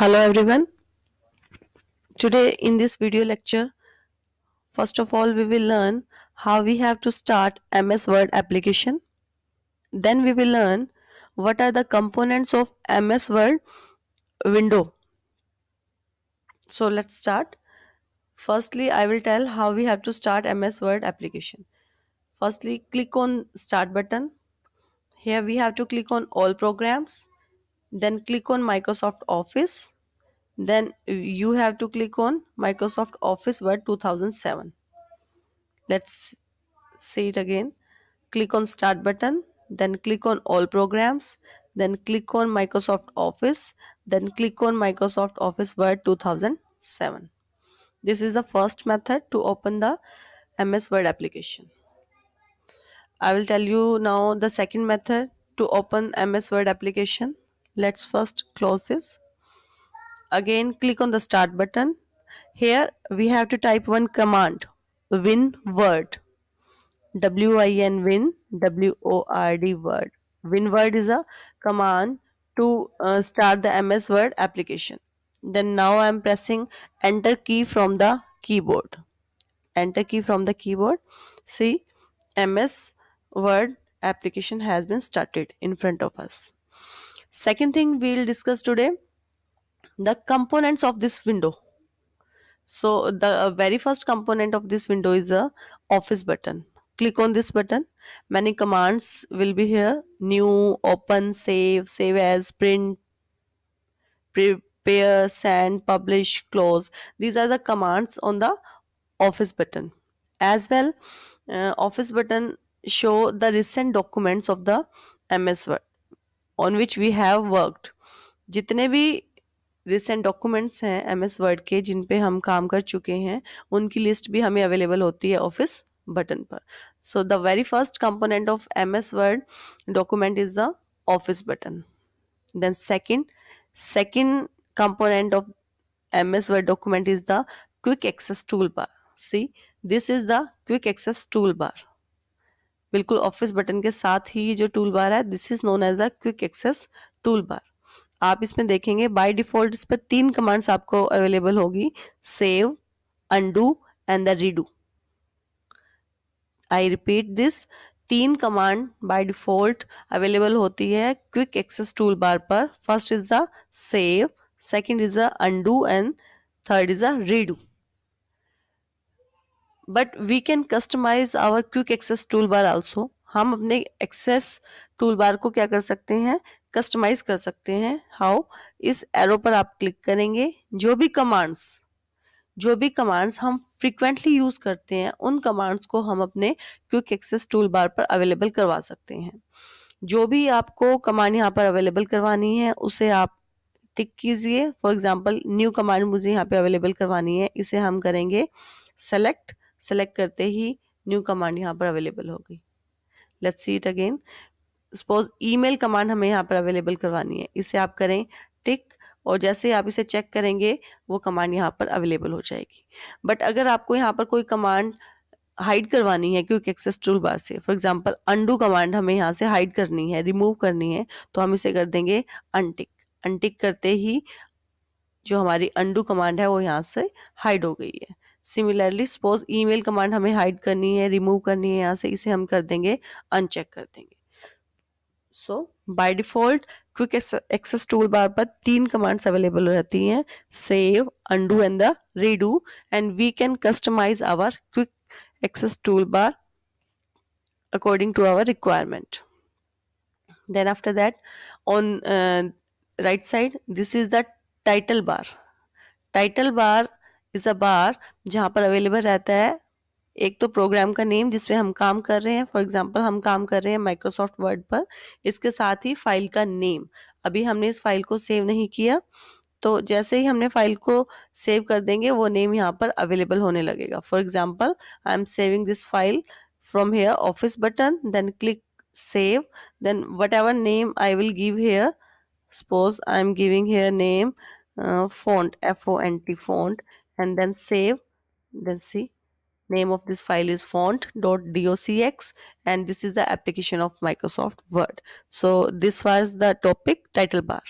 hello everyone today in this video lecture first of all we will learn how we have to start ms word application then we will learn what are the components of ms word window so let's start firstly i will tell how we have to start ms word application firstly click on start button here we have to click on all programs then click on Microsoft Office then you have to click on Microsoft Office Word 2007 let's say it again click on start button then click on all programs then click on Microsoft Office then click on Microsoft Office Word 2007 this is the first method to open the MS Word application I will tell you now the second method to open MS Word application let's first close this again click on the start button here we have to type one command win word w-i-n win w-o-r-d word win word is a command to uh, start the ms word application then now i am pressing enter key from the keyboard enter key from the keyboard see ms word application has been started in front of us second thing we'll discuss today the components of this window so the uh, very first component of this window is a office button click on this button many commands will be here new open save save as print prepare send publish close these are the commands on the office button as well uh, office button show the recent documents of the ms word on which we have worked जितने भी recent documents हैं M S Word के जिन पे हम काम कर चुके हैं उनकी लिस्ट भी हमें अवेलेबल होती है ऑफिस बटन पर so the very first component of M S Word document is the office button then second component of M S Word document is the quick access tool bar see this is the quick access tool bar बिल्कुल office button के साथ ही जो tool bar है this is known as a quick access tool bar आप इसमें देखेंगे by default इस पर तीन कमांड्स आपको अवेलेबल होगी save undo and the redo I repeat this तीन कमांड बाय डिफॉल्ट अवेलेबल होती है क्विक एक्सेस टूल बार पर first is the save second is the undo and third is the redo but we can customise our quick access tool bar also हम अपने access tool बार को क्या कर सकते हैं कस्टमाइज कर सकते हैं हाउ इस एरो पर आप क्लिक करेंगे जो भी कमांड्स जो भी कमांड्स हम फ्रिक्वेंटली यूज करते हैं उन कमांड्स को हम अपने क्विक एक्सेस टूल बार पर अवेलेबल करवा सकते हैं जो भी आपको कमांड यहाँ पर अवेलेबल करवानी है उसे आप टिक कीजिए फॉर एग्जाम्पल न्यू कमांड मुझे यहाँ पे अवेलेबल करवानी है इसे हम करेंगे सेलेक्ट सेलेक्ट करते ही न्यू कमांड यहाँ पर अवेलेबल हो गई let's see it again suppose email command हमें यहाँ पर अवेलेबल करवानी है इसे आप करें टिक और जैसे आप इसे चेक करेंगे वो कमांड यहाँ पर अवेलेबल हो जाएगी बट अगर आपको यहाँ पर कोई कमांड हाइड करवानी है क्योंकि एक्सेस टूल बार से फॉर एग्जाम्पल अंडू कमांड हमें यहाँ से हाइड करनी है रिमूव करनी है तो हम इसे कर देंगे अनटिक अनटिक करते ही जो हमारी अंडू कमांड है वो यहाँ से हाइड हो गई है सिमिलरली सपोज ईमेल कमांड हमें हाइड करनी है रिमूव करनी है यहाँ से इसे हम कर देंगे अनचेक कर देंगे so by default quick access tool bar पर तीन कमांड्स अवेलेबल रहती हैं save undo and the redo and we can customise our quick access tool bar according to our requirement then after that on right side this is the title bar title bar is a bar जहाँ पर available रहता है एक तो programme का name जिसमें हम काम कर रहे हैं फॉर एग्जाम्पल हम काम कर रहे हैं माइक्रोसॉफ्ट वर्ड पर इसके साथ ही फाइल का नेम अभी हमने इस फाइल को सेव नहीं किया तो जैसे ही हमने फाइल को सेव कर देंगे वो नेम यहाँ पर अवेलेबल होने लगेगा for example I am saving this file from here office button then click save then whatever name I will give here suppose I am giving here name font F O N T font and then save then see name of this file is font.docx and this is the application of Microsoft Word. So this was the topic title bar.